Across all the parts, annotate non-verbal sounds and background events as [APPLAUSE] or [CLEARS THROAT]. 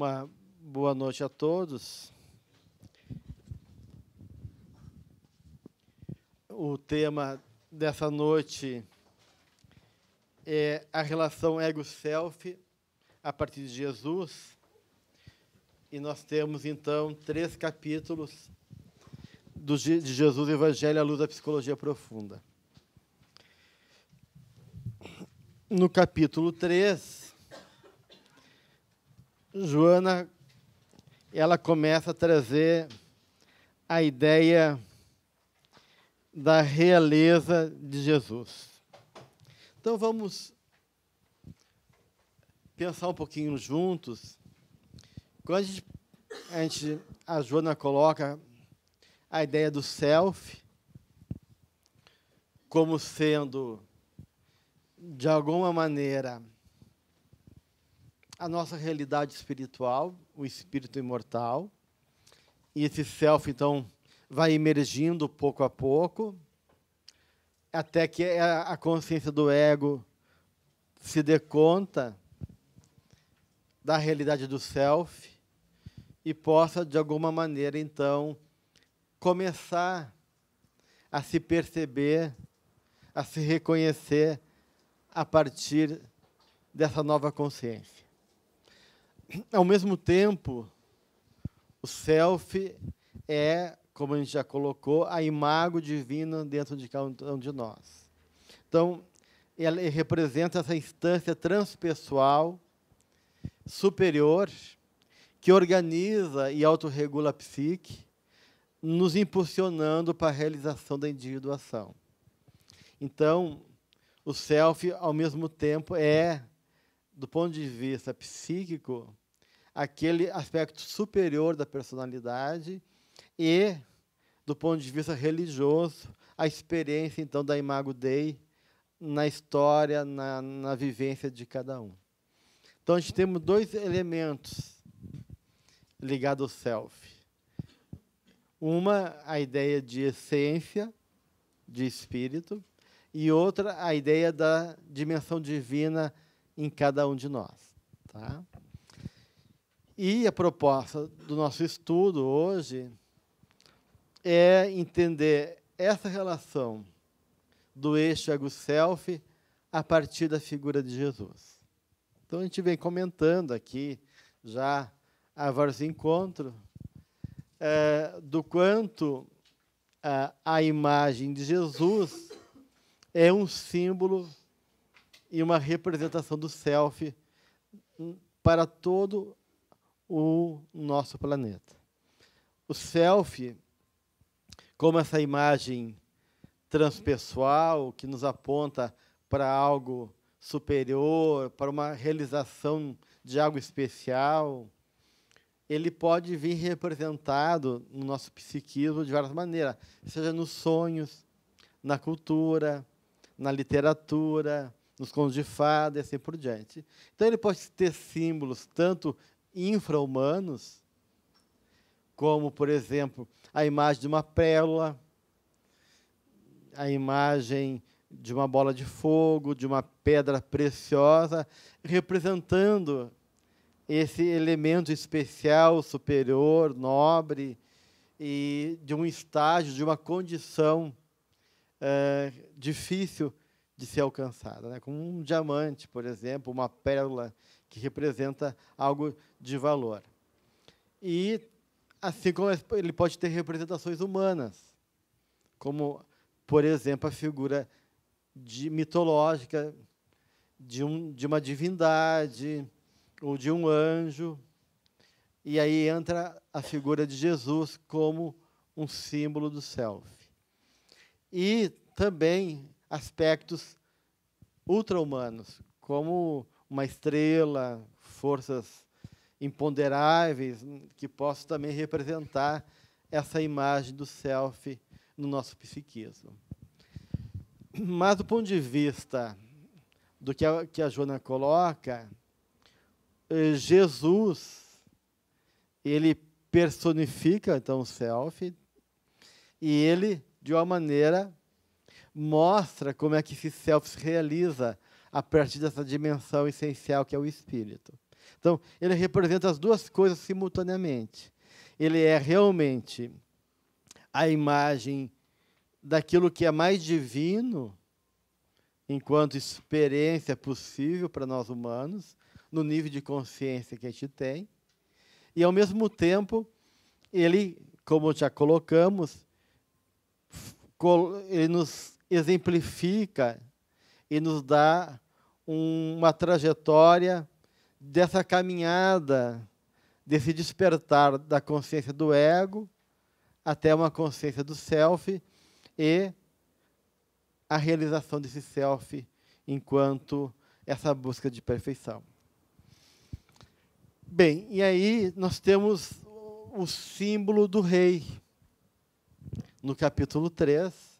Uma boa noite a todos. O tema dessa noite é a relação ego-self a partir de Jesus. E nós temos, então, três capítulos do, de Jesus, Evangelho à Luz da Psicologia Profunda. No capítulo 3, Joana ela começa a trazer a ideia da realeza de Jesus. Então vamos pensar um pouquinho juntos. Quando a gente, a, a Joana coloca a ideia do self como sendo de alguma maneira a nossa realidade espiritual, o espírito imortal. E esse self, então, vai emergindo pouco a pouco, até que a consciência do ego se dê conta da realidade do self e possa, de alguma maneira, então, começar a se perceber, a se reconhecer a partir dessa nova consciência. [CLEARS THROAT] ao mesmo tempo, o self é, como a gente já colocou, a imagem divina dentro de cada um de nós. Então, ele representa essa instância transpessoal superior que organiza e autorregula a psique, nos impulsionando para a realização da individuação. Então, o self, ao mesmo tempo, é do ponto de vista psíquico, aquele aspecto superior da personalidade e, do ponto de vista religioso, a experiência então da Imago Dei na história, na, na vivência de cada um. Então a gente temos dois elementos ligados ao self. Uma, a ideia de essência, de espírito, e outra, a ideia da dimensão divina em cada um de nós. Tá? E a proposta do nosso estudo hoje é entender essa relação do eixo ego-self a partir da figura de Jesus. Então, a gente vem comentando aqui, já a vários encontros, é, do quanto a, a imagem de Jesus é um símbolo e uma representação do self para todo o nosso planeta. O self, como essa imagem transpessoal que nos aponta para algo superior, para uma realização de algo especial, ele pode vir representado no nosso psiquismo de várias maneiras, seja nos sonhos, na cultura, na literatura, nos contos de fada e assim por diante. Então ele pode ter símbolos tanto infra-humanos, como, por exemplo, a imagem de uma pérola, a imagem de uma bola de fogo, de uma pedra preciosa, representando esse elemento especial, superior, nobre, e de um estágio, de uma condição é, difícil de ser alcançada, né? como um diamante, por exemplo, uma pérola que representa algo de valor. E assim como ele pode ter representações humanas, como, por exemplo, a figura de, mitológica de, um, de uma divindade ou de um anjo. E aí entra a figura de Jesus como um símbolo do self. E também aspectos ultra-humanos, como uma estrela, forças imponderáveis, que possam também representar essa imagem do self no nosso psiquismo. Mas, do ponto de vista do que a, que a Joana coloca, eh, Jesus, ele personifica, então, o self, e ele, de uma maneira, mostra como é que esse self se realiza a partir dessa dimensão essencial que é o espírito. Então, ele representa as duas coisas simultaneamente. Ele é realmente a imagem daquilo que é mais divino enquanto experiência possível para nós humanos, no nível de consciência que a gente tem. E, ao mesmo tempo, ele, como já colocamos, ele nos exemplifica e nos dá uma trajetória dessa caminhada, desse despertar da consciência do ego até uma consciência do self e a realização desse self enquanto essa busca de perfeição. Bem, e aí nós temos o símbolo do rei no capítulo 3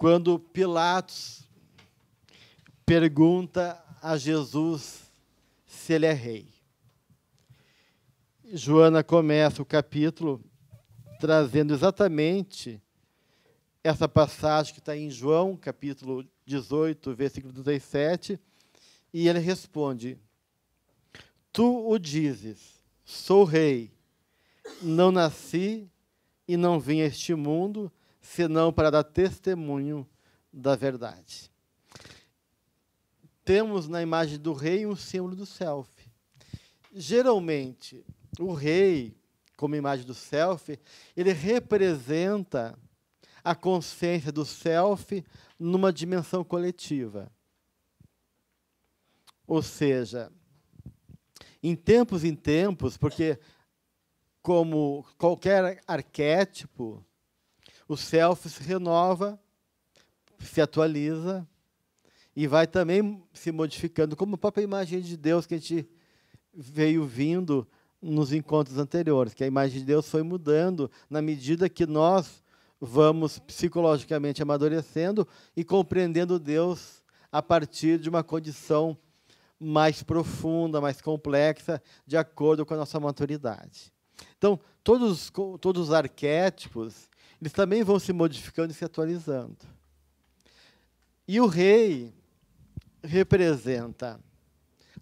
quando Pilatos pergunta a Jesus se ele é rei. Joana começa o capítulo trazendo exatamente essa passagem que está em João, capítulo 18, versículo 37, e ele responde: Tu o dizes, sou rei, não nasci e não vim a este mundo senão para dar testemunho da verdade. Temos na imagem do rei um símbolo do self. Geralmente, o rei, como imagem do self, ele representa a consciência do self numa dimensão coletiva. Ou seja, em tempos em tempos, porque como qualquer arquétipo, o self se renova, se atualiza e vai também se modificando, como a própria imagem de Deus que a gente veio vindo nos encontros anteriores, que a imagem de Deus foi mudando na medida que nós vamos psicologicamente amadurecendo e compreendendo Deus a partir de uma condição mais profunda, mais complexa, de acordo com a nossa maturidade. Então, todos, todos os arquétipos eles também vão se modificando e se atualizando. E o rei representa,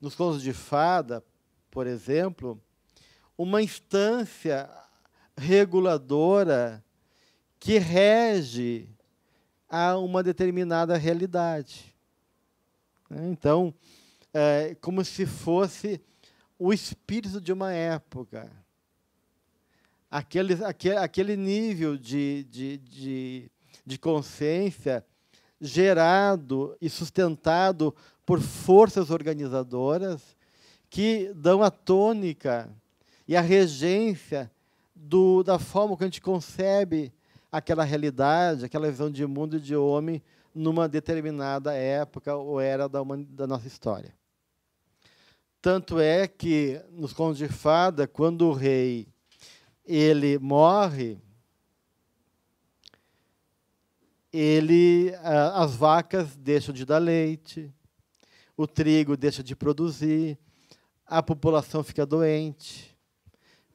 nos contos de fada, por exemplo, uma instância reguladora que rege a uma determinada realidade. Né? Então, é como se fosse o espírito de uma época aquele, aquele, aquele nível de, de, de, de consciência gerado e sustentado por forças organizadoras que dão a tônica e a regência do, da forma que a gente concebe aquela realidade, aquela visão de mundo e de homem numa determinada época ou era da, da nossa história. Tanto é que, nos Contos de Fada, quando o rei ele morre, ele, ah, as vacas deixam de dar leite, o trigo deixa de produzir, a população fica doente,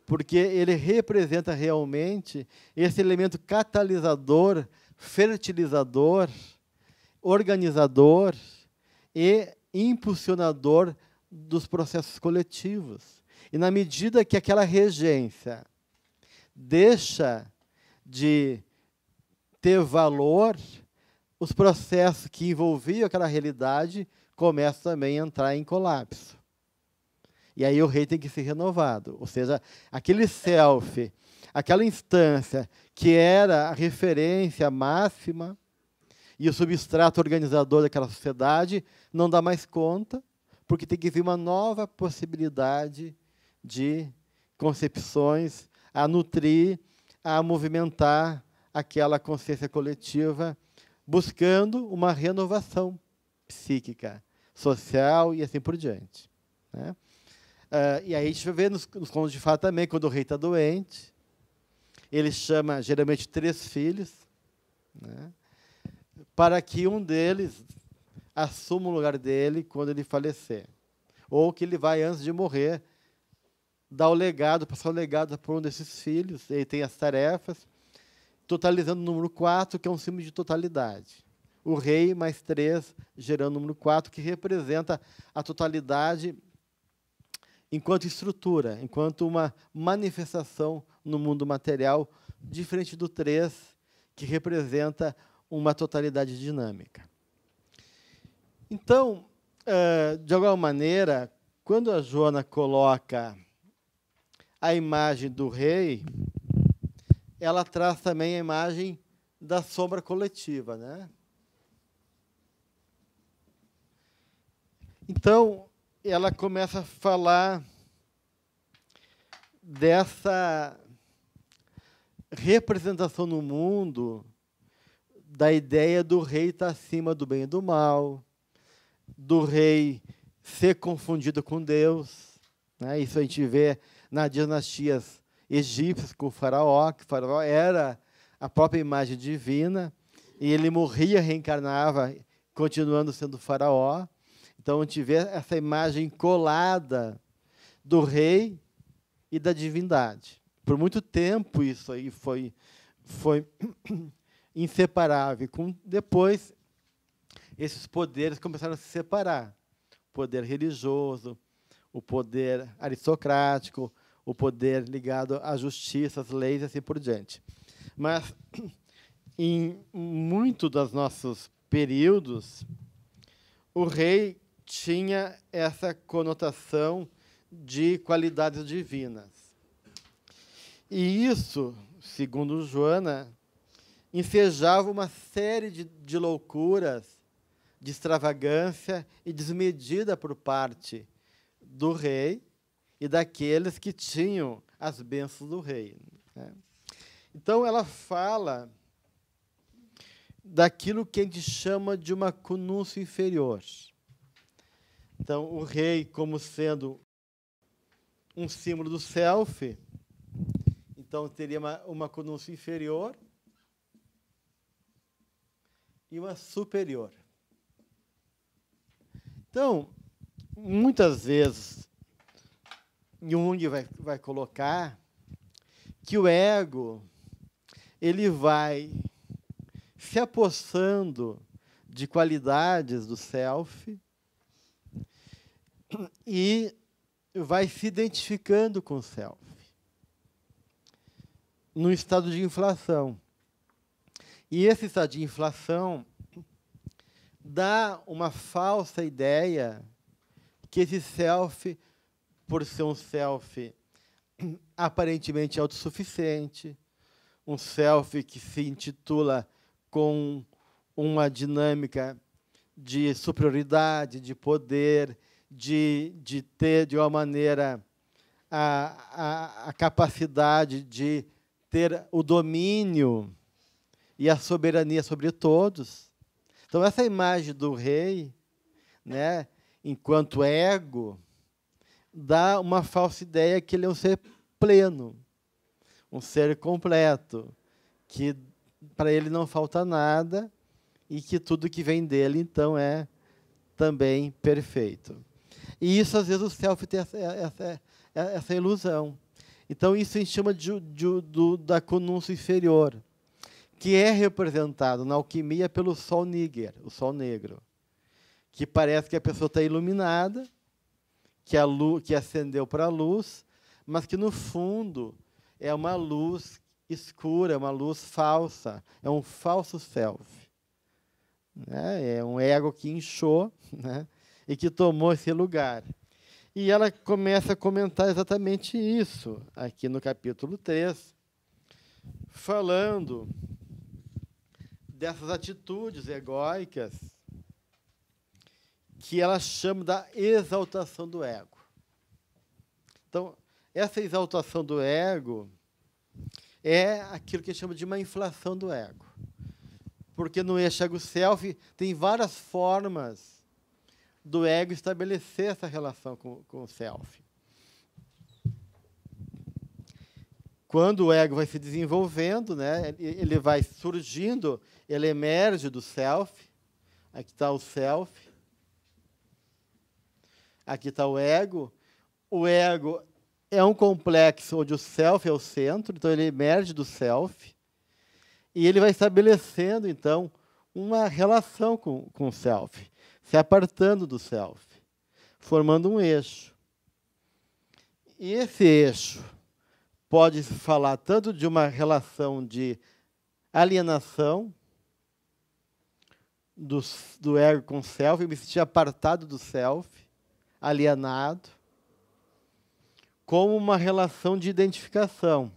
porque ele representa realmente esse elemento catalisador, fertilizador, organizador e impulsionador dos processos coletivos. E na medida que aquela regência deixa de ter valor, os processos que envolviam aquela realidade começam também a entrar em colapso. E aí o rei tem que ser renovado. Ou seja, aquele self, aquela instância que era a referência máxima e o substrato organizador daquela sociedade não dá mais conta, porque tem que vir uma nova possibilidade de concepções a nutrir, a movimentar aquela consciência coletiva, buscando uma renovação psíquica, social e assim por diante. Né? Uh, e aí a gente vê nos, nos contos de fato também, quando o rei está doente, ele chama geralmente três filhos, né, para que um deles assuma o lugar dele quando ele falecer. Ou que ele vai, antes de morrer, dar o legado, passar o legado para um desses filhos, ele tem as tarefas, totalizando o número 4, que é um símbolo de totalidade. O rei mais 3, gerando o número 4, que representa a totalidade enquanto estrutura, enquanto uma manifestação no mundo material, diferente do 3, que representa uma totalidade dinâmica. Então, eh, de alguma maneira, quando a Joana coloca a imagem do rei, ela traz também a imagem da sombra coletiva, né? Então, ela começa a falar dessa representação no mundo da ideia do rei estar acima do bem e do mal, do rei ser confundido com Deus. Né? Isso a gente vê nas dinastias egípcias com o faraó, que o faraó era a própria imagem divina, e ele morria, reencarnava, continuando sendo faraó. Então, a gente vê essa imagem colada do rei e da divindade. Por muito tempo isso aí foi, foi [CLEARS THROAT] inseparável. Com, depois, esses poderes começaram a se separar. O poder religioso, o poder aristocrático, o poder ligado à justiça, às leis e assim por diante. Mas [CLEARS THROAT] em muito dos nossos períodos, o rei tinha essa conotação de qualidades divinas. E isso, segundo Joana, ensejava uma série de, de loucuras, de extravagância e desmedida por parte do rei e daqueles que tinham as bênçãos do rei. Né? Então, ela fala daquilo que a gente chama de uma conúncia inferior. Então, o rei, como sendo um símbolo do self, então teria uma, uma conúncia inferior e uma superior. Então, muitas vezes Jung vai, vai colocar que o ego ele vai se apossando de qualidades do self e vai se identificando com o self num estado de inflação. E esse estado de inflação dá uma falsa ideia que esse self por ser um self [CLEARS THROAT] aparentemente autossuficiente, um self que se intitula com uma dinâmica de superioridade, de poder, de, de ter de uma maneira a, a, a capacidade de ter o domínio e a soberania sobre todos. Então, essa imagem do rei, né, enquanto ego, dá uma falsa ideia que ele é um ser pleno, um ser completo, que para ele não falta nada e que tudo que vem dele então é também perfeito. E isso às vezes o self tem essa, essa, essa ilusão. Então isso a gente chama de, de, do, da conúncia inferior, que é representado na alquimia pelo sol níger, o sol negro, que parece que a pessoa está iluminada que, a luz, que acendeu para a luz, mas que, no fundo, é uma luz escura, é uma luz falsa, é um falso self. Né? É um ego que inchou [LAUGHS] né? e que tomou esse lugar. E ela começa a comentar exatamente isso, aqui no capítulo 3, falando dessas atitudes egóicas que ela chama da exaltação do ego. Então, essa exaltação do ego é aquilo que chama de uma inflação do ego. Porque no eixo ego-self tem várias formas do ego estabelecer essa relação com, com o self. Quando o ego vai se desenvolvendo, né, ele vai surgindo, ele emerge do self. Aqui está o self Aqui está o ego. O ego é um complexo onde o self é o centro, então ele emerge do self. E ele vai estabelecendo, então, uma relação com, com o self, se apartando do self, formando um eixo. E esse eixo pode se falar tanto de uma relação de alienação do, do ego com o self, eu me sentir apartado do self, alienado, como uma relação de identificação,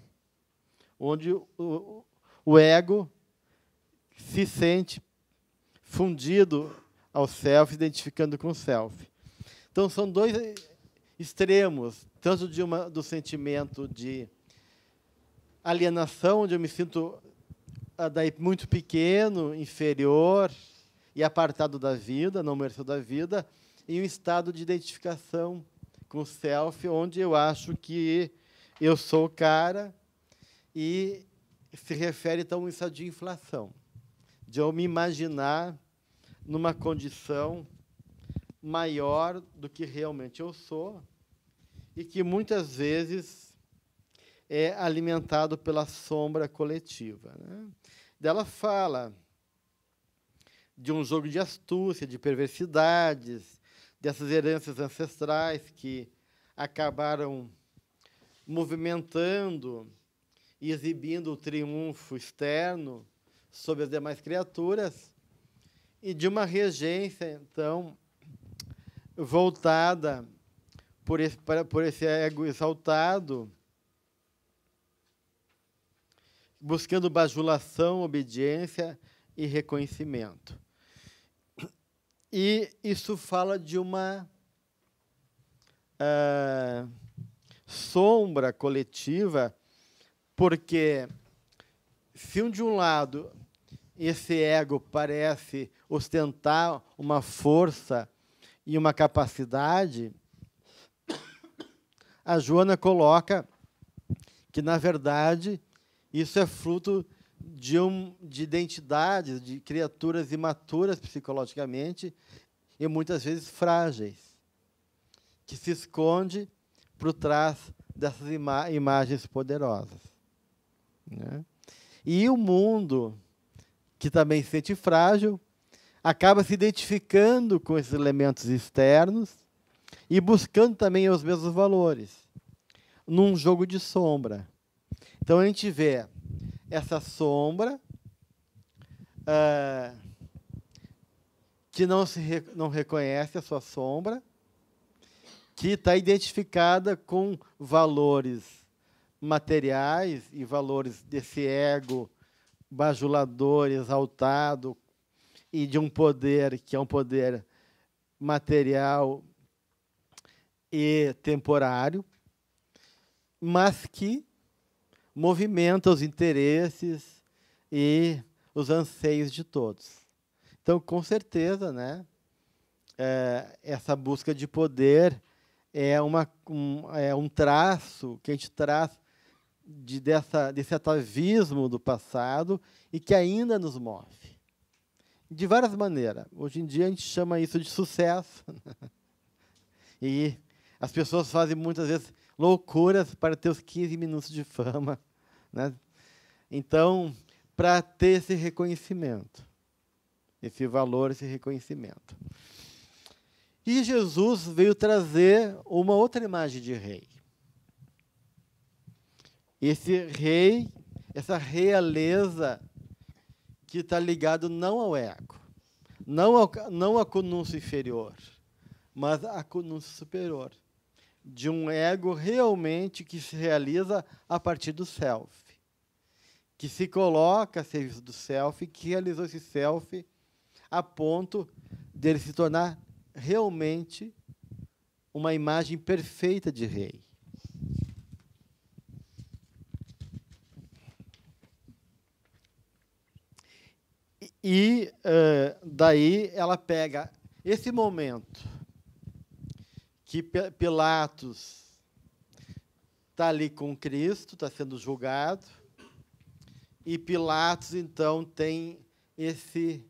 onde o, o ego se sente fundido ao self, identificando com o self. Então, são dois extremos, tanto de uma, do sentimento de alienação, onde eu me sinto ah, daí muito pequeno, inferior e apartado da vida, não mereço da vida, em um estado de identificação com o self, onde eu acho que eu sou o cara e se refere então a um estado de inflação, de eu me imaginar numa condição maior do que realmente eu sou e que muitas vezes é alimentado pela sombra coletiva. Né? Dela fala de um jogo de astúcia, de perversidades, dessas heranças ancestrais que acabaram movimentando e exibindo o triunfo externo sobre as demais criaturas, e de uma regência, então, voltada por esse, por esse ego exaltado, buscando bajulação, obediência e reconhecimento. E isso fala de uma uh, sombra coletiva, porque se de um lado esse ego parece ostentar uma força e uma capacidade, a Joana coloca que, na verdade, isso é fruto de, um, de identidades, de criaturas imaturas psicologicamente e muitas vezes frágeis, que se esconde por trás dessas ima imagens poderosas. Né? E o mundo, que também se sente frágil, acaba se identificando com esses elementos externos e buscando também os mesmos valores, num jogo de sombra. Então a gente vê essa sombra uh, que não, se re, não reconhece a sua sombra, que está identificada com valores materiais e valores desse ego bajulador, exaltado, e de um poder que é um poder material e temporário, mas que movimenta os interesses e os anseios de todos. Então, com certeza, né, é, essa busca de poder é, uma, um, é um traço que a gente traz de, dessa, desse atavismo do passado e que ainda nos move. De várias maneiras. Hoje em dia a gente chama isso de sucesso. [LAUGHS] e as pessoas fazem muitas vezes loucuras para ter os 15 minutos de fama. Né? Então, para ter esse reconhecimento, esse valor, esse reconhecimento. E Jesus veio trazer uma outra imagem de rei. Esse rei, essa realeza que está ligado não ao ego, não, ao, não à conúncia inferior, mas à conúncia superior de um ego realmente que se realiza a partir do self, que se coloca a serviço do self, que realizou esse self a ponto dele se tornar realmente uma imagem perfeita de rei. E uh, daí ela pega esse momento que Pilatos está ali com Cristo, está sendo julgado, e Pilatos então tem esse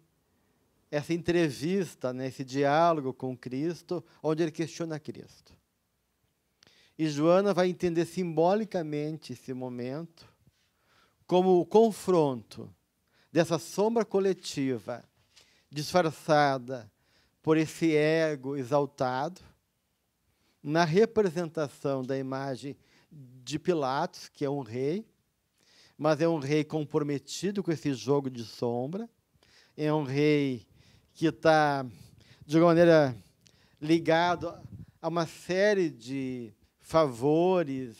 essa entrevista, né, esse diálogo com Cristo, onde ele questiona Cristo. E Joana vai entender simbolicamente esse momento como o confronto dessa sombra coletiva disfarçada por esse ego exaltado na representação da imagem de Pilatos, que é um rei, mas é um rei comprometido com esse jogo de sombra, é um rei que está, de alguma maneira, ligado a uma série de favores,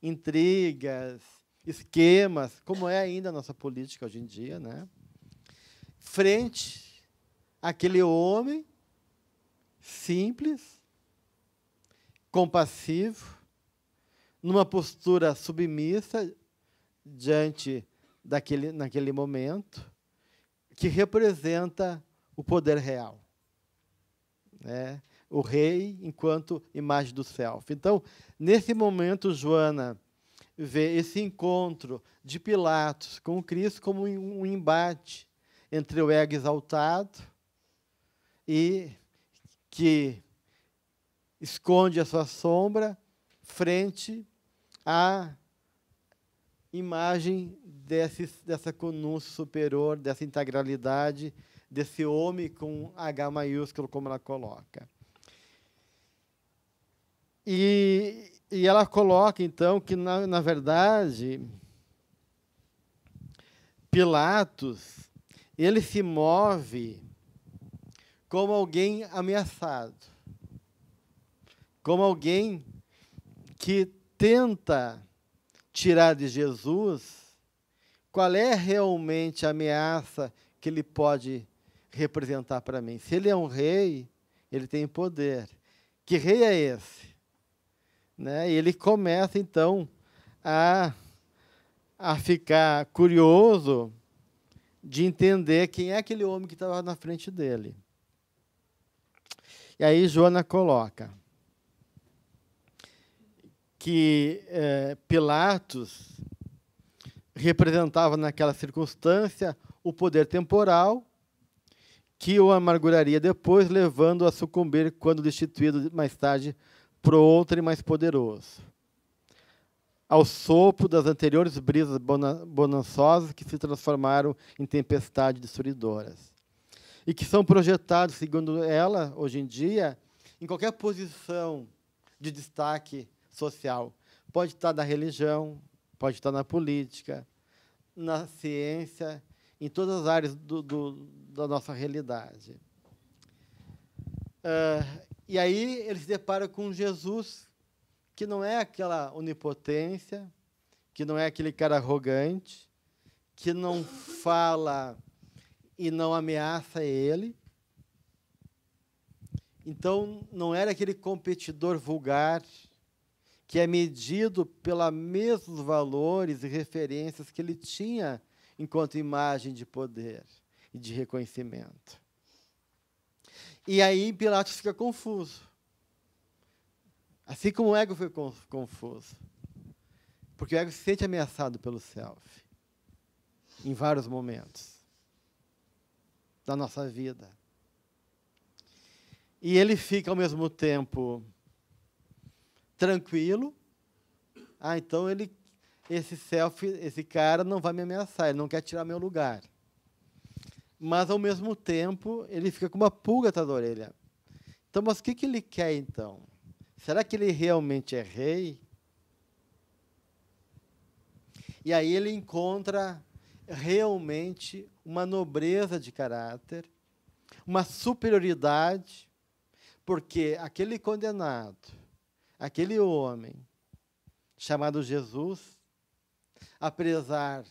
intrigas, esquemas, como é ainda a nossa política hoje em dia, né? frente àquele homem simples compassivo, numa postura submissa diante daquele naquele momento, que representa o poder real. Né? O rei enquanto imagem do self. Então, nesse momento, Joana vê esse encontro de Pilatos com Cristo como um embate entre o ego exaltado e que esconde a sua sombra frente à imagem desse, dessa conúncia superior, dessa integralidade, desse homem com H maiúsculo, como ela coloca. E, e ela coloca, então, que, na, na verdade, Pilatos ele se move como alguém ameaçado como alguém que tenta tirar de Jesus qual é realmente a ameaça que ele pode representar para mim. Se ele é um rei, ele tem poder. Que rei é esse? Né? E ele começa então a, a ficar curioso de entender quem é aquele homem que estava na frente dele. E aí Joana coloca que é, Pilatos representava naquela circunstância o poder temporal que o amarguraria depois, levando a sucumbir quando destituído mais tarde por outro e mais poderoso. Ao sopro das anteriores brisas bonançosas que se transformaram em tempestades destruidoras. E que são projetados, segundo ela, hoje em dia, em qualquer posição de destaque social. Pode estar na religião, pode estar na política, na ciência, em todas as áreas do, do, da nossa realidade. Uh, e aí ele se depara com Jesus, que não é aquela onipotência, que não é aquele cara arrogante, que não fala e não ameaça ele. Então, não era aquele competidor vulgar, que é medido pelos mesmos valores e referências que ele tinha enquanto imagem de poder e de reconhecimento. E aí Pilatos fica confuso. Assim como o ego foi confuso. Porque o ego se sente ameaçado pelo self em vários momentos da nossa vida. E ele fica ao mesmo tempo tranquilo. Ah, então ele, esse self, esse cara não vai me ameaçar, ele não quer tirar meu lugar. Mas ao mesmo tempo, ele fica com uma pulga atrás da orelha. Então, mas o que, que ele quer então? Será que ele realmente é rei? E aí ele encontra realmente uma nobreza de caráter, uma superioridade, porque aquele condenado aquele homem chamado Jesus, apesar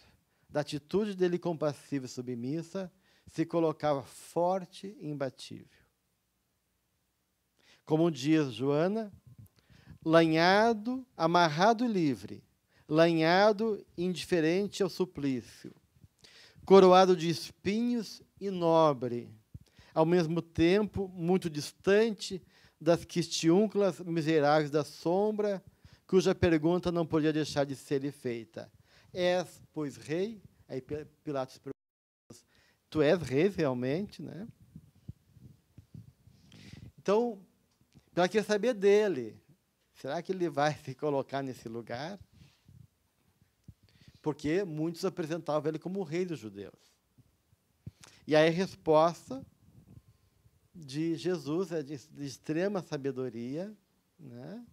da atitude dele compassiva e submissa, se colocava forte e imbatível. Como diz Joana, lanhado, amarrado e livre, lanhado indiferente ao suplício, coroado de espinhos e nobre, ao mesmo tempo muito distante das quistiúnculas miseráveis da sombra, cuja pergunta não podia deixar de ser feita. És, pois, rei? Aí Pilatos pergunta, tu és rei realmente? Né? Então, Pilatos queria saber dele. Será que ele vai [LAUGHS] se colocar nesse lugar? Porque muitos apresentavam ele como o rei dos judeus. E aí a resposta de Jesus, é de, de extrema sabedoria, né?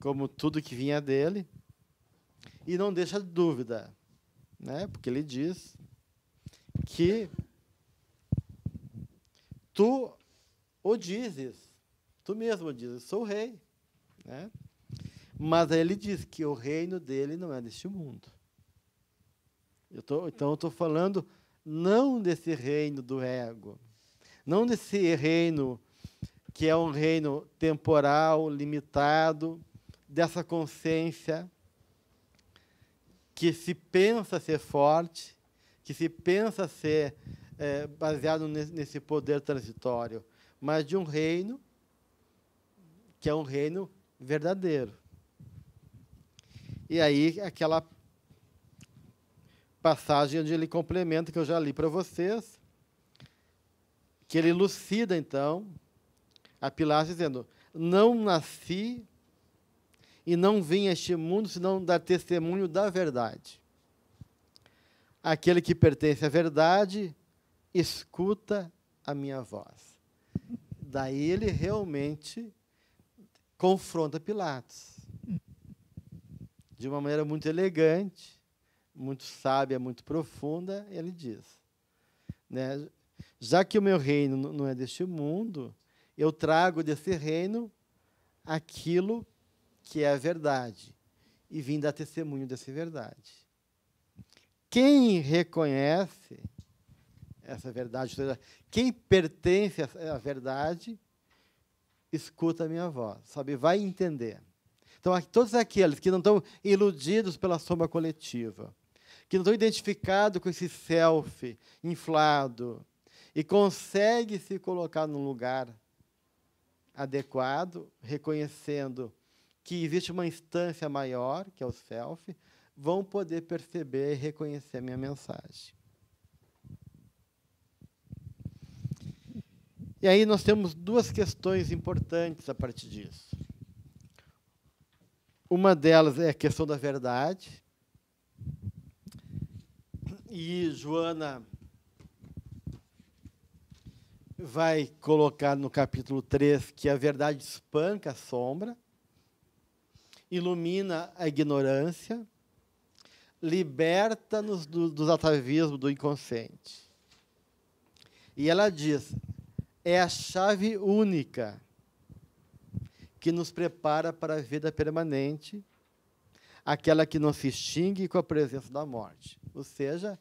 como tudo que vinha dele, e não deixa dúvida, né? porque ele diz que tu o dizes, tu mesmo dizes, sou rei. Né? Mas aí ele diz que o reino dele não é deste mundo. Eu tô, então, eu estou falando não desse reino do ego, não desse reino que é um reino temporal, limitado, dessa consciência que se pensa ser forte, que se pensa ser é, baseado nesse poder transitório, mas de um reino que é um reino verdadeiro. E aí, aquela passagem onde ele complementa, que eu já li para vocês, que ele elucida, então, a Pilatos, dizendo: Não nasci e não vim a este mundo senão dar testemunho da verdade. Aquele que pertence à verdade escuta a minha voz. Daí ele realmente confronta Pilatos de uma maneira muito elegante, muito sábia, muito profunda. Ele diz: né, já que o meu reino não é deste mundo, eu trago desse reino aquilo que é a verdade e vim dar testemunho dessa verdade. Quem reconhece essa verdade, quem pertence à verdade, escuta a minha voz, sabe? Vai entender. Então, todos aqueles que não estão iludidos pela soma coletiva, que não estão identificados com esse self inflado, e consegue se colocar num lugar adequado, reconhecendo que existe uma instância maior, que é o self, vão poder perceber e reconhecer a minha mensagem. E aí nós temos duas questões importantes a partir disso. Uma delas é a questão da verdade. E Joana vai colocar no capítulo 3 que a verdade espanca a sombra, ilumina a ignorância, liberta-nos do, dos atavismos do inconsciente. E ela diz: é a chave única que nos prepara para a vida permanente, aquela que não se extingue com a presença da morte, ou seja,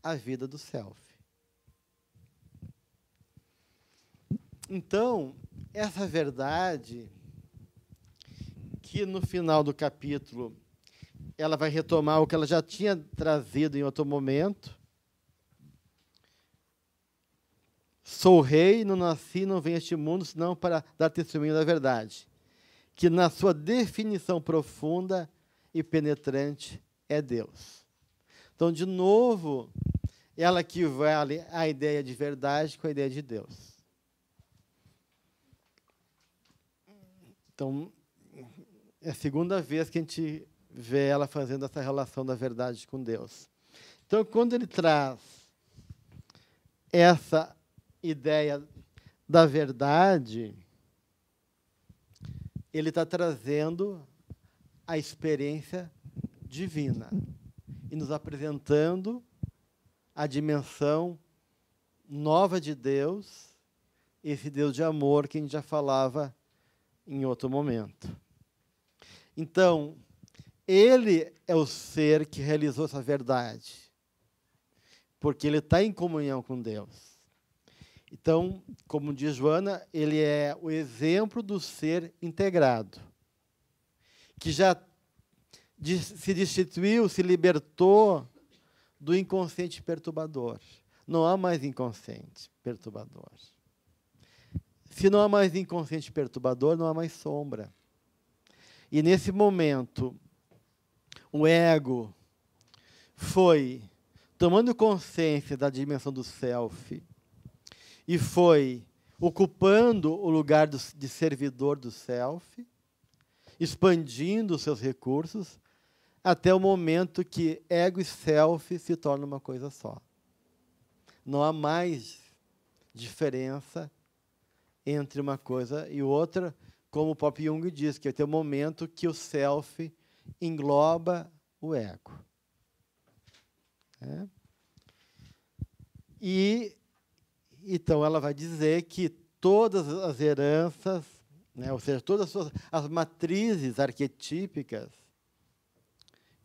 a vida do self. Então, essa verdade, que no final do capítulo ela vai retomar o que ela já tinha trazido em outro momento. Sou rei, não nasci, não venho a este mundo, senão para dar testemunho da verdade, que na sua definição profunda e penetrante é Deus. Então, de novo, ela equivale a ideia de verdade com a ideia de Deus. Então, é a segunda vez que a gente vê ela fazendo essa relação da verdade com Deus. Então, quando ele traz essa ideia da verdade, ele está trazendo a experiência divina e nos apresentando a dimensão nova de Deus, esse Deus de amor que a gente já falava em outro momento. Então, ele é o ser que realizou essa verdade, porque ele está em comunhão com Deus. Então, como diz Joana, ele é o exemplo do ser integrado, que já se destituiu, se libertou do inconsciente perturbador. Não há mais inconsciente perturbador. Se não há mais inconsciente perturbador, não há mais sombra. E nesse momento, o ego foi tomando consciência da dimensão do self e foi ocupando o lugar do, de servidor do self, expandindo os seus recursos até o momento que ego e self se tornam uma coisa só. Não há mais diferença entre uma coisa e outra, como o Pop Jung diz, que é o momento que o self engloba o ego. É. E então ela vai dizer que todas as heranças, né, ou seja, todas as, suas, as matrizes arquetípicas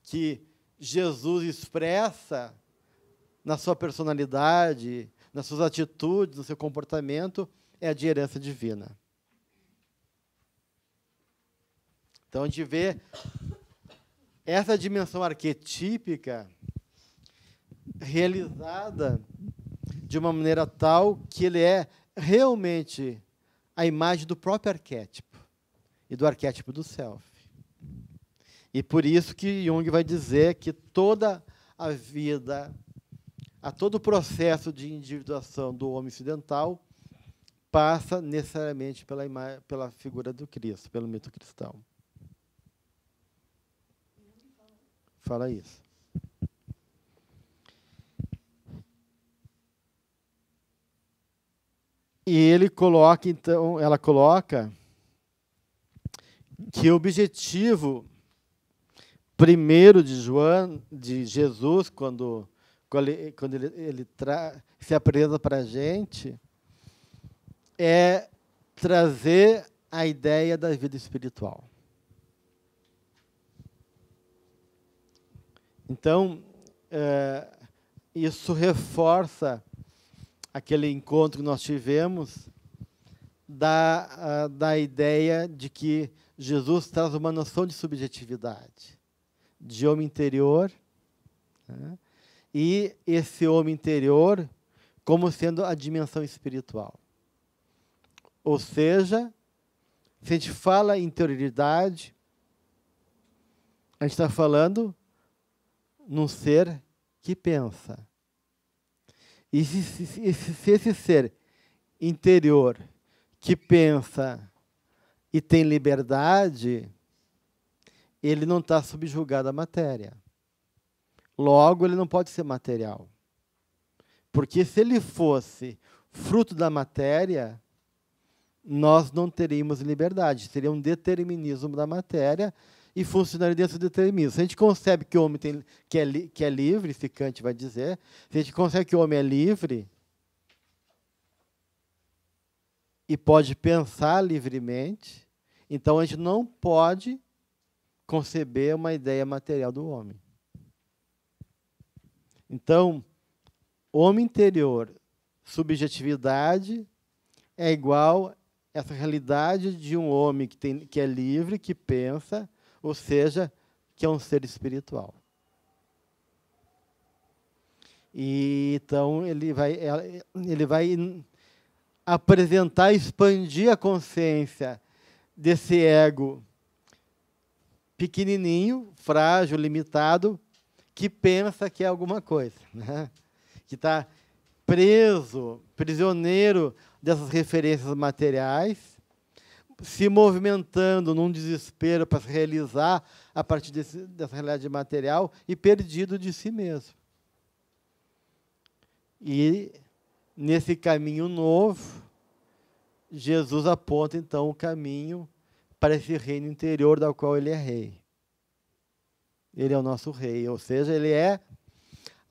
que Jesus expressa na sua personalidade, nas suas atitudes, no seu comportamento, é de herança divina. Então, a gente vê essa dimensão arquetípica realizada de uma maneira tal que ele é realmente a imagem do próprio arquétipo e do arquétipo do self. E por isso que Jung vai dizer que toda a vida, a todo o processo de individuação do homem ocidental passa necessariamente pela, pela figura do Cristo, pelo mito cristão. Fala isso. E ele coloca, então, ela coloca que o objetivo primeiro de João, de Jesus, quando, quando ele, ele tra, se apresenta para a gente, é trazer a ideia da vida espiritual. Então, é, isso reforça aquele encontro que nós tivemos da, da ideia de que Jesus traz uma noção de subjetividade, de homem interior, né? e esse homem interior como sendo a dimensão espiritual. Ou seja, se a gente fala interioridade, a gente está falando num ser que pensa. E se, se, se esse ser interior que pensa e tem liberdade, ele não está subjugado à matéria. Logo, ele não pode ser material. Porque se ele fosse fruto da matéria, nós não teríamos liberdade. Seria um determinismo da matéria e funcionaria desse determinismo. Se a gente concebe que o homem tem, que, é, li, que é livre, se Kant vai dizer, se a gente concebe que o homem é livre e pode pensar livremente, então a gente não pode conceber uma ideia material do homem. Então, homem interior, subjetividade é igual essa realidade de um homem que, tem, que é livre, que pensa, ou seja, que é um ser espiritual. E então ele vai, é, ele vai apresentar, expandir a consciência desse ego pequenininho, frágil, limitado, que pensa que é alguma coisa, né? que está preso, prisioneiro dessas referências materiais, se movimentando num desespero para se realizar a partir desse, dessa realidade material e perdido de si mesmo. E nesse caminho novo, Jesus aponta então o caminho para esse reino interior da qual ele é rei. Ele é o nosso rei, ou seja, ele é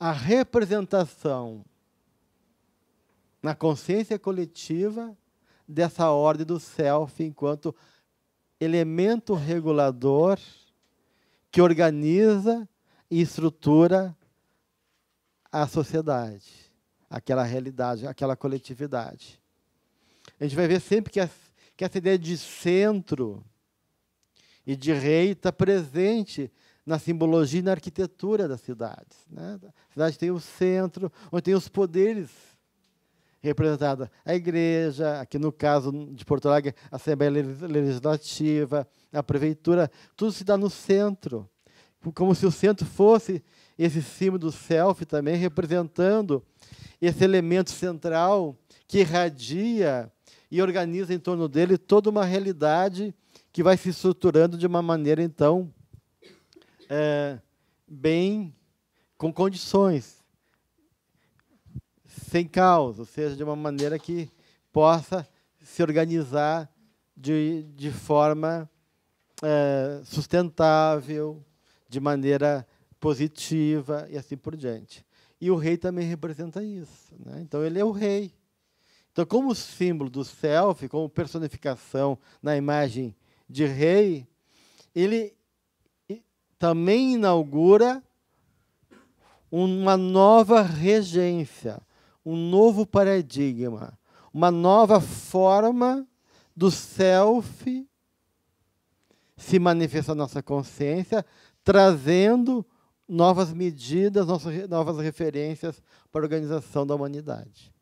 a representação na consciência coletiva dessa ordem do self enquanto elemento regulador que organiza e estrutura a sociedade, aquela realidade, aquela coletividade. A gente vai ver sempre que, que essa ideia de centro e de rei está presente na simbologia e na arquitetura das cidades. Né? A cidade tem o centro, onde tem os poderes representada a igreja, aqui no caso de Porto Alegre, a Assembleia Legislativa, a Prefeitura, tudo se dá no centro, como se o centro fosse esse símbolo do self também, representando esse elemento central que irradia e organiza em torno dele toda uma realidade que vai se estruturando de uma maneira, então, é, bem com condições sem caos, ou seja, de uma maneira que possa se organizar de, de forma é, sustentável, de maneira positiva e assim por diante. E o rei também representa isso. Né? Então, ele é o rei. Então, como símbolo do self, como personificação na imagem de rei, ele também inaugura uma nova regência, um novo paradigma, uma nova forma do self se manifestar na nossa consciência, trazendo novas medidas, novas referências para a organização da humanidade.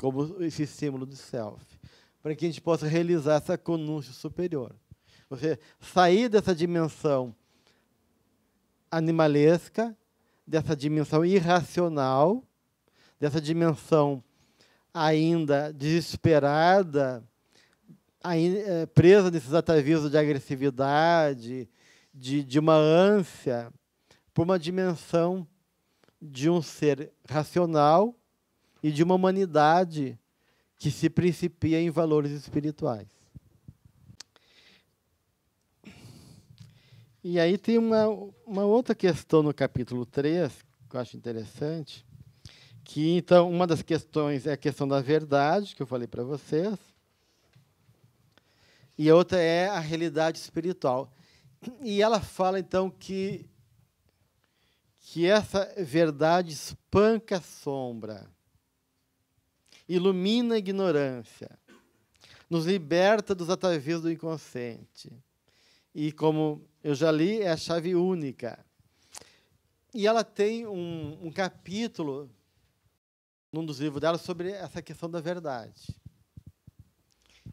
Como esse símbolo do self, para que a gente possa realizar essa conúncia superior. Você sair dessa dimensão animalesca, dessa dimensão irracional, dessa dimensão ainda desesperada, ainda eh, presa nesses atavismos de agressividade, de, de uma ânsia, por uma dimensão de um ser racional e de uma humanidade que se principia em valores espirituais. E aí tem uma, uma outra questão no capítulo 3, que eu acho interessante, que então uma das questões é a questão da verdade, que eu falei para vocês, e a outra é a realidade espiritual. E ela fala então que que essa verdade espanca a sombra, ilumina a ignorância, nos liberta dos atavios do inconsciente. E como eu já li é a chave única. E ela tem um, um capítulo num dos livros dela sobre essa questão da verdade.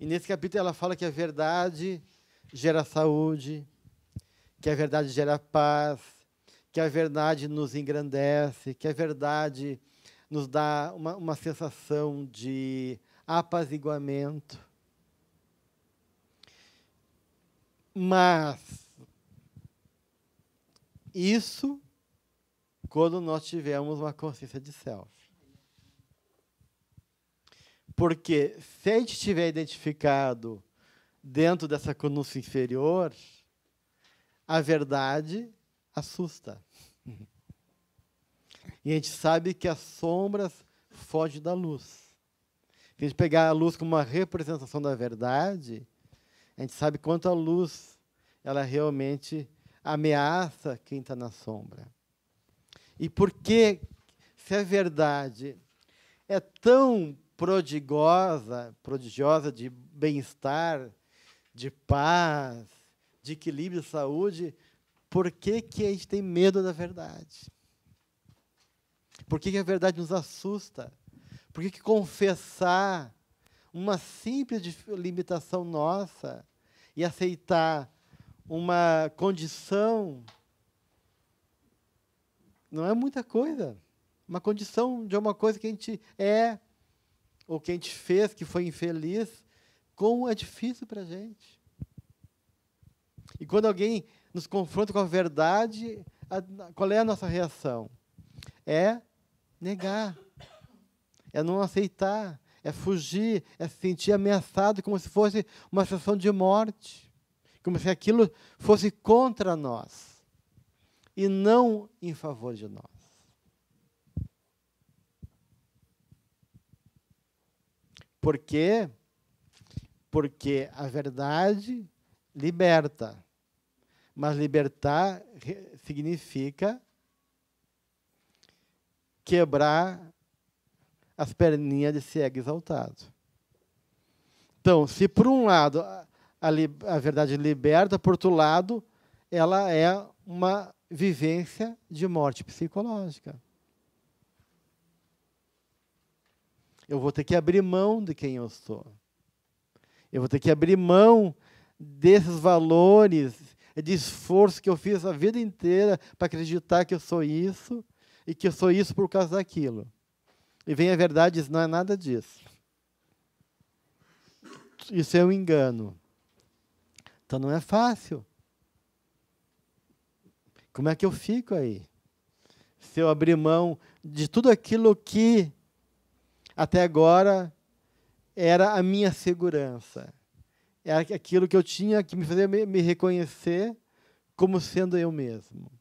E nesse capítulo ela fala que a verdade gera saúde, que a verdade gera paz, que a verdade nos engrandece, que a verdade nos dá uma, uma sensação de apaziguamento. Mas isso quando nós tivermos uma consciência de self. Porque se a gente estiver identificado dentro dessa consciência inferior, a verdade assusta. E a gente sabe que as sombras fogem da luz. Se a gente pegar a luz como uma representação da verdade, a gente sabe quanto a luz ela realmente ameaça quem está na sombra. E por que, se a é verdade é tão prodigosa, prodigiosa de bem-estar, de paz, de equilíbrio, de saúde, por que, que a gente tem medo da verdade? Por que, que a verdade nos assusta? Por que, que confessar uma simples limitação nossa e aceitar uma condição. Não é muita coisa. Uma condição de uma coisa que a gente é, ou que a gente fez, que foi infeliz, como é difícil para a gente. E quando alguém nos confronta com a verdade, a, qual é a nossa reação? É negar, é não aceitar, é fugir, é se sentir ameaçado como se fosse uma situação de morte como se aquilo fosse contra nós e não em favor de nós. Por quê? Porque a verdade liberta. Mas libertar significa quebrar as perninhas de cego exaltado. Então, se por um lado a, a verdade liberta, por outro lado, ela é uma vivência de morte psicológica. Eu vou ter que abrir mão de quem eu sou. Eu vou ter que abrir mão desses valores, de esforço que eu fiz a vida inteira para acreditar que eu sou isso e que eu sou isso por causa daquilo. E vem a verdade e diz: não é nada disso. Isso é um engano. Então não é fácil. Como é que eu fico aí? Se eu abrir mão de tudo aquilo que até agora era a minha segurança, era aquilo que eu tinha que me fazer me reconhecer como sendo eu mesmo.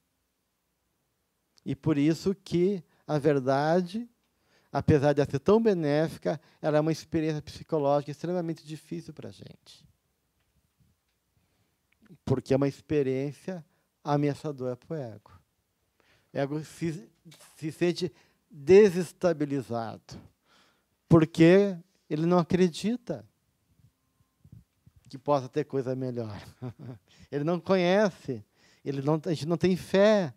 E por isso que a verdade, apesar de ser tão benéfica, era é uma experiência psicológica extremamente difícil para a gente porque é uma experiência ameaçadora para o ego. O ego se, se sente desestabilizado, porque ele não acredita que possa ter coisa melhor. [LAUGHS] ele não conhece, ele não, a gente não tem fé,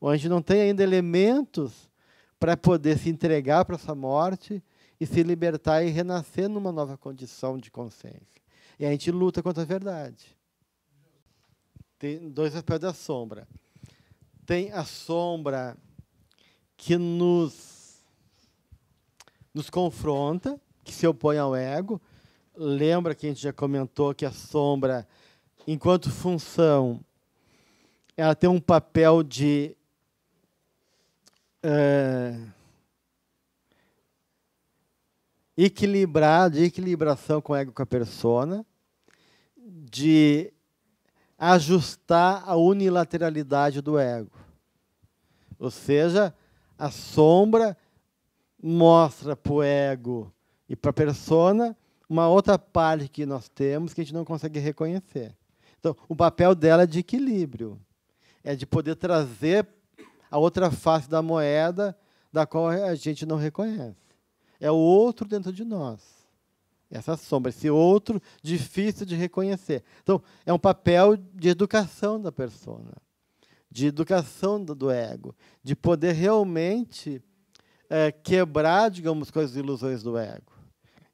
ou a gente não tem ainda elementos para poder se entregar para essa morte e se libertar e renascer numa nova condição de consciência. E a gente luta contra a verdade. Tem dois aspectos da sombra. Tem a sombra que nos, nos confronta, que se opõe ao ego. Lembra que a gente já comentou que a sombra, enquanto função, ela tem um papel de. Eh, equilibrar, de equilibração com o ego com a persona, de ajustar a unilateralidade do ego. Ou seja, a sombra mostra para o ego e para a persona uma outra parte que nós temos que a gente não consegue reconhecer. Então, o papel dela é de equilíbrio, é de poder trazer a outra face da moeda da qual a gente não reconhece. É o outro dentro de nós essa sombra, esse outro difícil de reconhecer. Então, é um papel de educação da persona, de educação do, do ego, de poder realmente é, quebrar, digamos, com as ilusões do ego.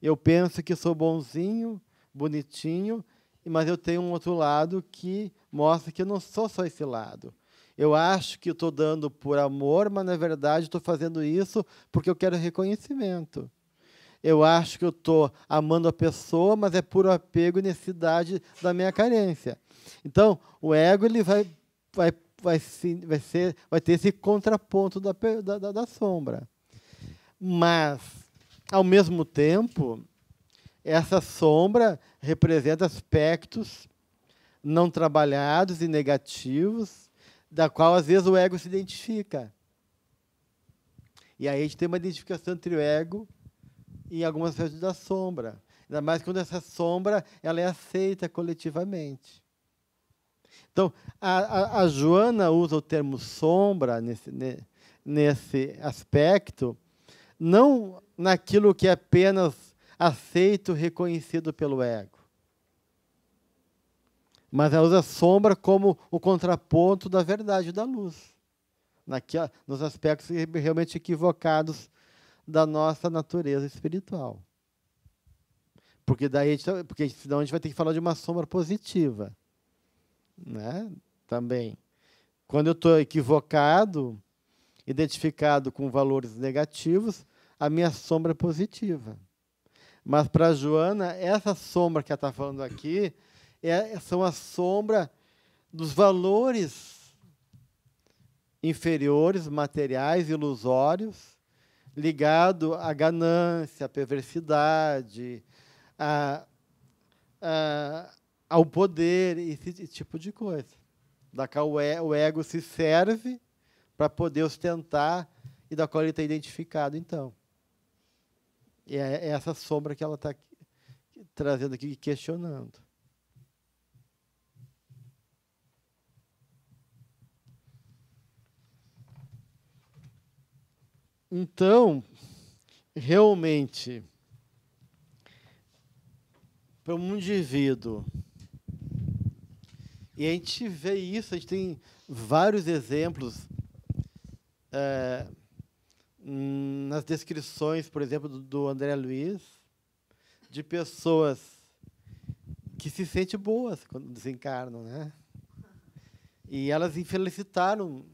Eu penso que sou bonzinho, bonitinho, mas eu tenho um outro lado que mostra que eu não sou só esse lado. Eu acho que estou dando por amor, mas na verdade estou fazendo isso porque eu quero reconhecimento eu acho que eu estou amando a pessoa, mas é puro apego e necessidade da minha carência. Então, o ego ele vai, vai, vai, vai, ser, vai ter esse contraponto da, da, da sombra. Mas, ao mesmo tempo, essa sombra representa aspectos não trabalhados e negativos, da qual às vezes o ego se identifica. E aí a gente tem uma identificação entre o ego e algumas vezes da sombra. Ainda mais quando essa sombra ela é aceita coletivamente. Então, a, a, a Joana usa o termo sombra nesse, nesse aspecto, não naquilo que é apenas aceito, reconhecido pelo ego. Mas ela usa sombra como o contraponto da verdade, da luz, naquela, nos aspectos realmente equivocados da nossa natureza espiritual. Porque daí tá, porque senão a gente vai ter que falar de uma sombra positiva. Né? Também. Quando eu estou equivocado, identificado com valores negativos, a minha sombra é positiva. Mas para Joana, essa sombra que ela está falando aqui é, são a sombra dos valores inferiores, materiais, ilusórios, ligado à ganância, à perversidade, ao poder, esse tipo de coisa. Da qual o ego se serve para poder ostentar e da qual ele está identificado, então. E é, é essa sombra que ela está trazendo aqui questionando. Então, realmente, para um indivíduo, e a gente vê isso, a gente tem vários exemplos é, nas descrições, por exemplo, do, André Luiz, de pessoas que se sentem boas quando desencarnam, né? E elas infelicitaram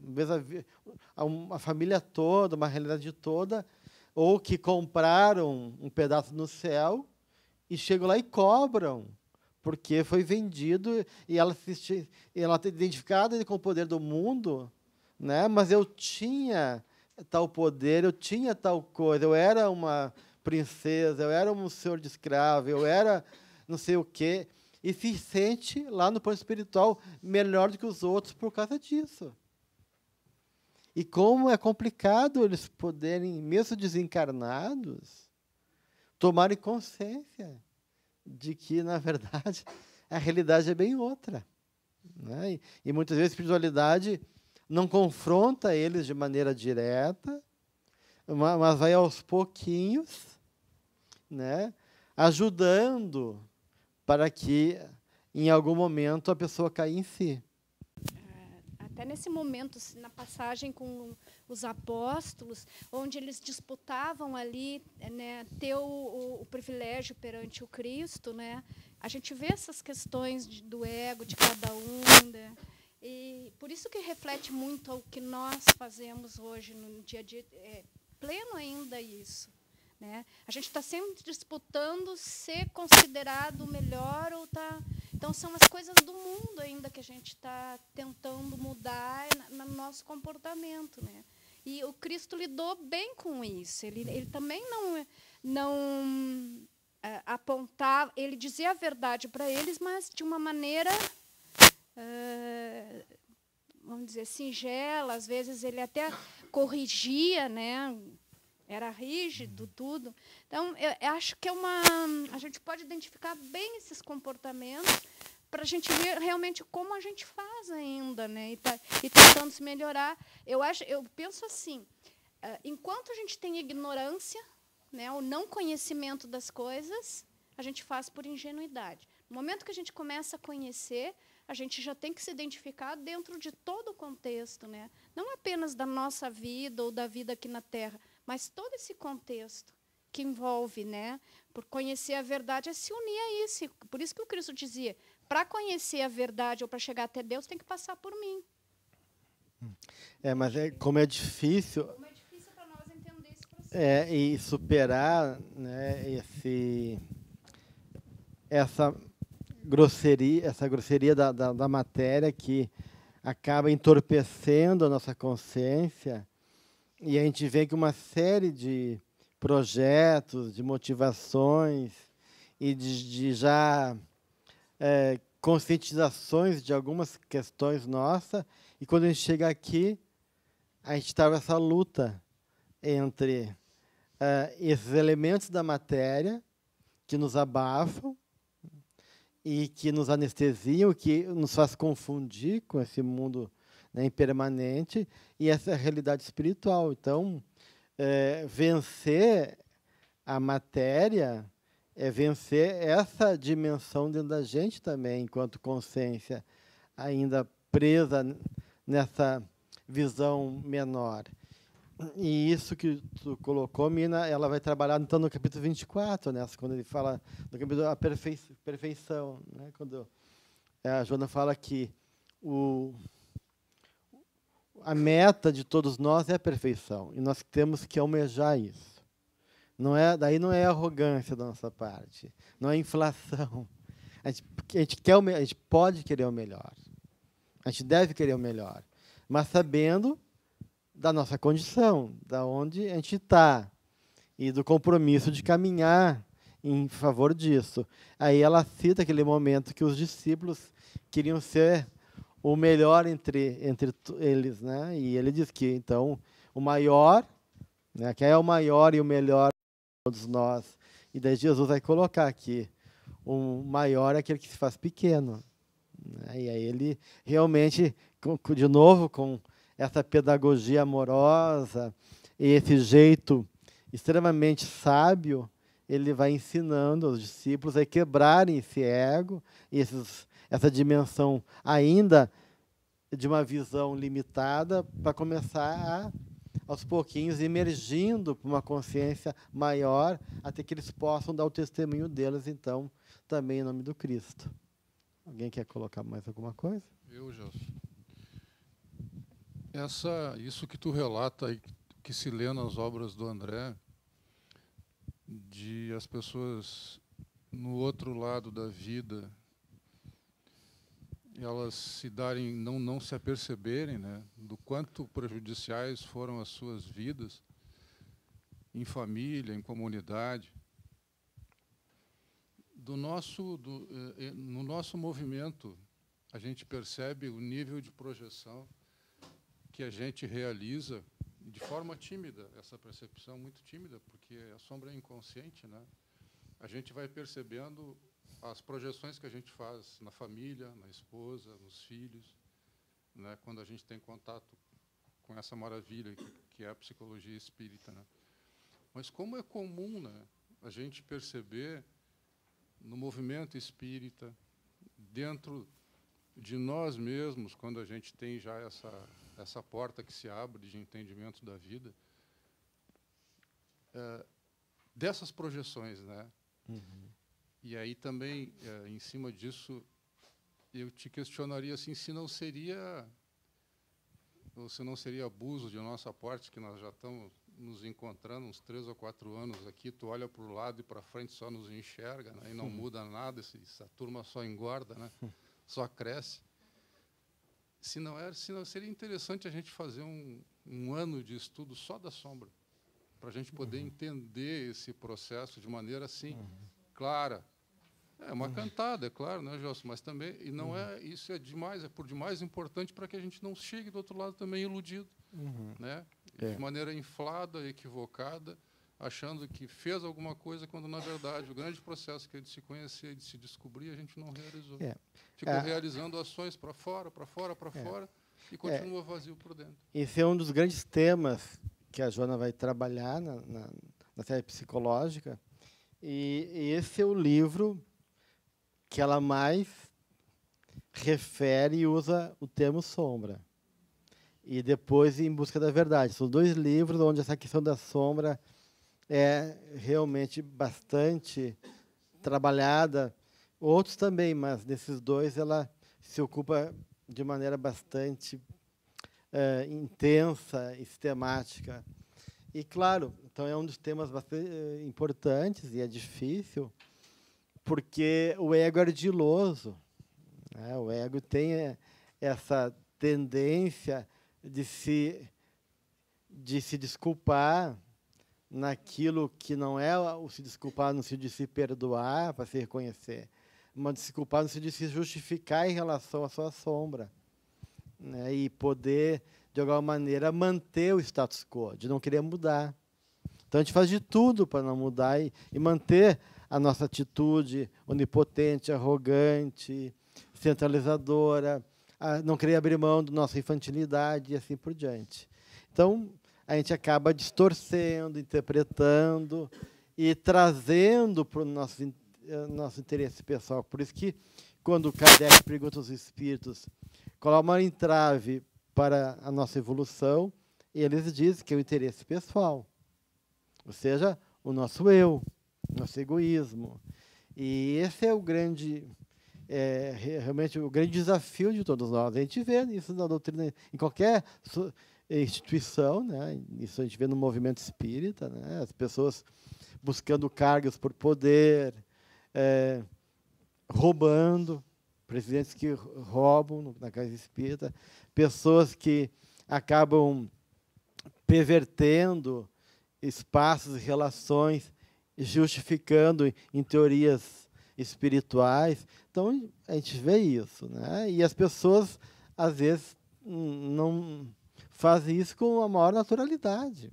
uma família toda, uma realidade toda, ou que compraram um pedaço no céu e chegam lá e cobram, porque foi vendido e ela se, ela é identificada com o poder do mundo, né? Mas eu tinha tal poder, eu tinha tal coisa, eu era uma princesa, eu era um senhor de escravo, eu era não sei o quê, e se sente lá no plano espiritual melhor do que os outros por causa disso. E como é complicado eles poderem, mesmo desencarnados, tomarem consciência de que, na verdade, a realidade é bem outra. Né? E, e muitas vezes a espiritualidade não confronta eles de maneira direta, mas vai aos pouquinhos, né? ajudando para que em algum momento a pessoa caia em si até nesse momento, assim, na passagem com os apóstolos, onde eles disputavam ali né, ter o, o, o privilégio perante o Cristo, né, a gente vê essas questões de, do ego de cada um. Né, e por isso que reflete muito ao que nós fazemos hoje no dia a dia, é pleno ainda isso. Né? A gente está sempre disputando ser considerado o melhor ou tá então, são as coisas do mundo ainda que a gente está tentando mudar no nosso comportamento. Né? E o Cristo lidou bem com isso. Ele, ele também não, não é, apontava, ele dizia a verdade para eles, mas de uma maneira. É, vamos dizer, singela, às vezes ele até corrigia, né? era rígido tudo, então, eu acho que é uma. A gente pode identificar bem esses comportamentos para a gente ver realmente como a gente faz ainda, né? E, tá, e tentando se melhorar. Eu acho, eu penso assim: eh, enquanto a gente tem ignorância, né, o não conhecimento das coisas, a gente faz por ingenuidade. No momento que a gente começa a conhecer, a gente já tem que se identificar dentro de todo o contexto, né? Não apenas da nossa vida ou da vida aqui na Terra, mas todo esse contexto que envolve, né? Por conhecer a verdade é se unir a isso. Por isso que o Cristo dizia: para conhecer a verdade ou para chegar até Deus, tem que passar por mim. Hum. É, mas é, como é difícil. Como é difícil para nós entender esse processo. É, e superar né, esse, essa grosseria, essa grosseria da, da, da matéria que acaba entorpecendo a nossa consciência. E a gente vê que uma série de projetos, de motivações e de, de já é, conscientizações de algumas questões nossas. E quando a gente chega aqui, a gente estava tá essa luta entre uh, esses elementos da matéria que nos abafam e que nos anestesiam, que nos faz confundir com esse mundo né, impermanente e essa realidade espiritual. Então, é, vencer a matéria é vencer essa dimensão dentro da gente também, enquanto consciência ainda presa nessa visão menor. E isso que tu colocou, Mina, ela vai trabalhar então no capítulo 24, né? quando ele fala do capítulo a perfeição, né? quando a Joana fala que o a meta de todos nós é a perfeição e nós temos que almejar isso. Não é, daí não é arrogância da nossa parte, não é inflação. A gente, a gente quer o, a gente pode querer o melhor. A gente deve querer o melhor, mas sabendo da nossa condição, da onde a gente está e do compromisso de caminhar em favor disso. Aí ela cita aquele momento que os discípulos queriam ser o melhor entre, entre eles, né? E ele diz que então o maior, né? Quem é o maior e o melhor de todos nós? E daí Jesus vai colocar aqui o maior é aquele que se faz pequeno. Né? E aí ele realmente, de novo, com essa pedagogia amorosa e esse jeito extremamente sábio, ele vai ensinando aos discípulos a quebrarem esse ego, esses essa dimensão ainda de uma visão limitada para começar a, aos pouquinhos, emergindo para uma consciência maior, até que eles possam dar o testemunho deles, então, também em nome do Cristo. Alguém quer colocar mais alguma coisa? Eu, Gelson. Essa, isso que tu relata aí, que se lê nas obras do André, de as pessoas no outro lado da vida elas se darem, não, não se aperceberem né, do quanto prejudiciais foram as suas vidas em família, em comunidade. Do nosso, do, eh, eh, no nosso movimento, a gente percebe o nível de projeção que a gente realiza de forma tímida, essa percepção é muito tímida, porque a sombra é inconsciente, né? A gente vai percebendo as projeções que a gente faz na família, na esposa, nos filhos, né, quando a gente tem contato com essa maravilha que, é a psicologia espírita. Né? Mas como é comum né, a gente perceber no movimento espírita, dentro de nós mesmos, quando a gente tem já essa, essa porta que se abre de entendimento da vida, é, dessas projeções, né? Uhum. E aí também, é, em cima disso, eu te questionaria assim, se não seria ou se não seria abuso de nossa parte que nós já estamos nos encontrando uns três ou quatro anos aqui, tu olha para o lado e para frente só nos enxerga, né? e não [LAUGHS] muda nada, essa turma só engorda, né? só cresce. Se não, era, é, se não seria interessante a gente fazer um, um ano de estudo só da sombra, para a gente poder uhum. entender esse processo de maneira assim, uhum. clara, é uma uhum. cantada, é claro, né, Gelson? Mas também, e não é, uhum. é, isso é demais, é por demais importante para que a gente não chegue do outro lado também iludido, uhum. né? É. De maneira inflada, equivocada, achando que fez alguma coisa quando, na verdade, o grande processo que é de se conhecer, de se descobrir, a gente não realizou. É. Ficou é. realizando ações para fora, para fora, para é. fora, e é. continua vazio por dentro. Esse é um dos grandes temas que a Joana vai trabalhar na, na, na série psicológica, e, e esse é o livro que ela mais refere e usa o termo sombra. E depois Em Busca da Verdade. São dois livros onde essa questão da sombra é realmente bastante trabalhada. Outros também, mas nesses dois ela se ocupa de maneira bastante é, intensa e sistemática. E, claro, então é um dos temas bastante eh, importantes e é difícil, porque o ego é ardiloso. Né? O ego tem é, essa tendência de se, de se desculpar naquilo que não é o se desculpar no sentido de se perdoar, para se reconhecer, mas se desculpar no sentido de se justificar em relação à sua sombra. Né? E poder, de alguma maneira, manter o status quo, de não querer mudar. Então a gente faz de tudo para não mudar e, e manter a nossa atitude onipotente, arrogante, centralizadora, não querer abrir mão da nossa infantilidade e assim por diante. Então, a gente acaba distorcendo, interpretando e trazendo para o nosso, eh, nosso interesse pessoal. Por isso que, quando Kardec pergunta aos espíritos qual é uma entrave para a nossa evolução, eles dizem que é o interesse pessoal, ou seja, o nosso eu nosso egoísmo. E esse é o grande, é, realmente, o grande desafio de todos nós. A gente vê isso na doutrina, em qualquer instituição, né? isso a gente vê no movimento espírita, né? as pessoas buscando cargos por poder, é, roubando, presidentes que roubam na casa espírita, pessoas que acabam pervertendo espaços e relações justificando em teorias espirituais. Então, a gente vê isso. Né? E as pessoas, às vezes, não fazem isso com a maior naturalidade.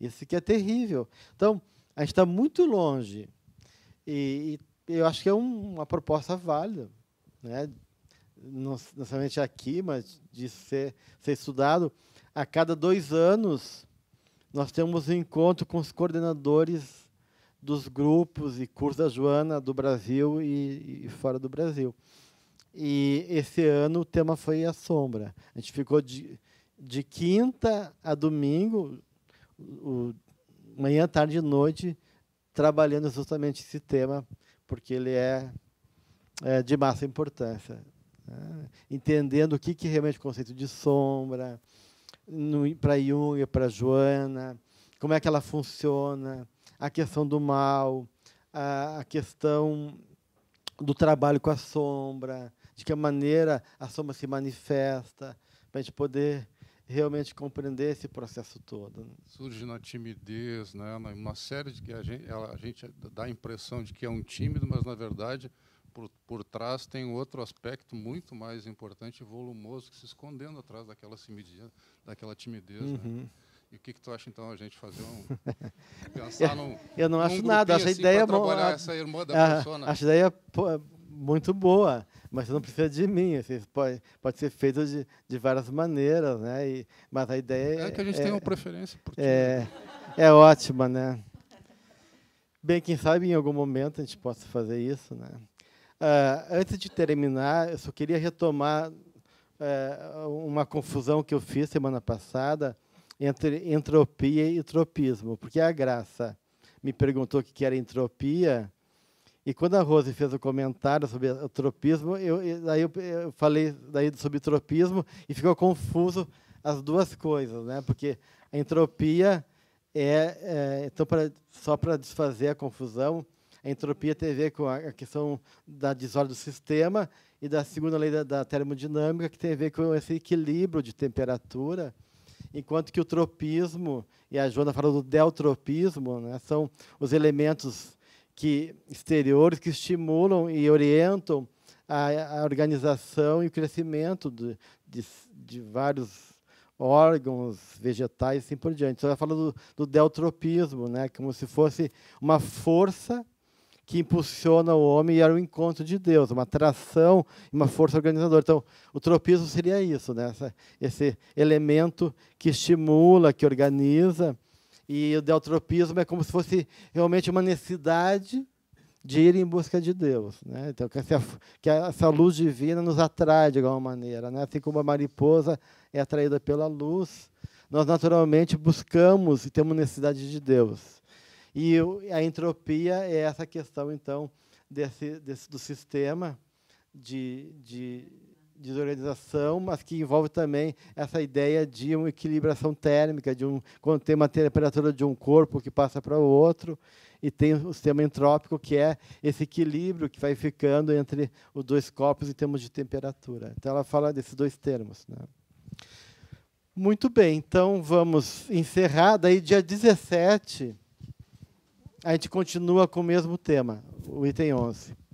Isso que é terrível. Então, a gente está muito longe. E, e eu acho que é um, uma proposta válida, né? não, não somente aqui, mas de ser, ser estudado. A cada dois anos, nós temos um encontro com os coordenadores dos grupos e cursos da Joana do Brasil e, e, fora do Brasil. E esse ano o tema foi a sombra. A gente ficou de, de quinta a domingo, o, manhã, tarde e noite, trabalhando justamente esse tema, porque ele é, é de massa importância. Né? Entendendo o que, que realmente é o conceito de sombra, para Jung, para Joana, como é que ela funciona, a questão do mal, a, a questão do trabalho com a sombra, de que maneira a sombra se manifesta, para a gente poder realmente compreender esse processo todo. Surge na timidez, né? uma série de que a gente, a gente dá a impressão de que é um tímido, mas na verdade por, por trás tem outro aspecto muito mais importante e volumoso que se escondendo atrás daquela, daquela timidez. Né? Uhum. Né? E o que, que tu acha então a gente fazer um [LAUGHS] pensar num Eu não acho nada, acho assim, ideia é boa. essa irmã da a, Acho ideia muito boa, mas não precisa de mim, assim, pode pode ser feito de, de várias maneiras, né? E, mas a ideia é que a é, gente é, tem uma preferência por ti. É né? é ótima, né? Bem, quem sabe em algum momento a gente possa fazer isso, né? Uh, antes de terminar, eu só queria retomar uh, uma confusão que eu fiz semana passada entre entropia e tropismo, porque a Graça me perguntou o que era entropia, e quando a Rose fez o comentário sobre o tropismo, eu, daí eu, falei daí sobre tropismo e ficou confuso as duas coisas, né? porque a entropia é, é então pra, só para desfazer a confusão, a entropia tem a ver com a questão da desordem do sistema e da segunda lei da, da termodinâmica, que tem a ver com esse equilíbrio de temperatura, enquanto que o tropismo, e a Joana falou do deltropismo, né, são os elementos que exteriores que estimulam e orientam a, a organização e o crescimento de, de, de, vários órgãos vegetais e assim por diante. Então, ela fala do, do deltropismo, né, como se fosse uma força que impulsiona o homem era o encontro de Deus, uma atração, uma força organizadora. Então, o tropismo seria isso, né? Essa, esse elemento que estimula, que organiza. E o deltropismo é como se fosse realmente uma necessidade de ir em busca de Deus. Né? Então, que essa, que essa luz divina nos atrai de alguma maneira. Né? Assim como a mariposa é atraída pela luz, nós naturalmente buscamos e temos necessidade de Deus. E a entropia é essa questão, então, desse, desse do sistema de, de desorganização, mas que envolve também essa ideia de uma equilibração térmica, de um, quando tem uma temperatura de um corpo que passa para o outro, e tem o sistema entrópico, que é esse equilíbrio que vai ficando entre os dois corpos em termos de temperatura. Então, ela fala desses dois termos. Né? Muito bem, então vamos encerrar. Daí, dia 17 a gente continua com o mesmo tema, o item 11.